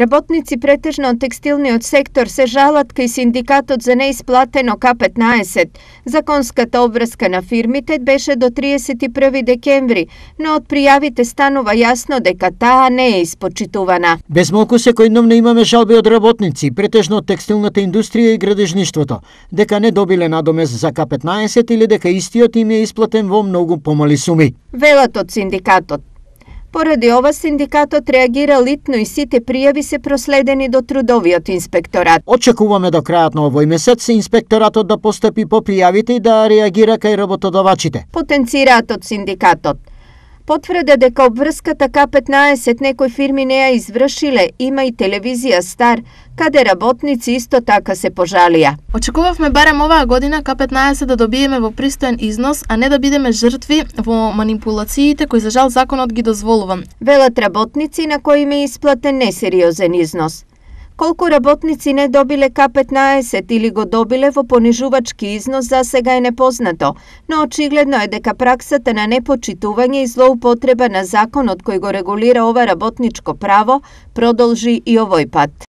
Работници претежно од текстилниот сектор се жалат кај синдикатот за неисплатено К-15. Законската обврска на фирмите беше до 31 декември, но од пријавите станува јасно дека таа не е испочитувана. Без молку секојдневно имаме жалби од работници, претежно од текстилната индустрија и градежништвото, дека не добиле надомес за К-15 или дека истиот им е исплатен во многу помали суми. Велат од синдикатот. Поради ова синдикатот реагира литно и сите пријави се проследени до трудовиот инспекторат. Очекуваме до крајот на овој месец инспекторатот да постапи по пријавите и да реагира кај работодавачите. Потенцираат од синдикатот потврда дека обврската К-15 некои фирми не ја извршиле, има и телевизија Стар, каде работници исто така се пожалија. Очекувавме барем оваа година К-15 да добиеме во пристоен износ, а не да бидеме жртви во манипулациите кои за жал законот ги дозволува. Велат работници на кои ме исплатен несериозен износ. Колку работници не добиле К-15 или го добиле во понижувачки износ за сега е непознато, но очигледно е дека праксата на непочитување и злоупотреба на законот кој го регулира ова работничко право продолжи и овој пат.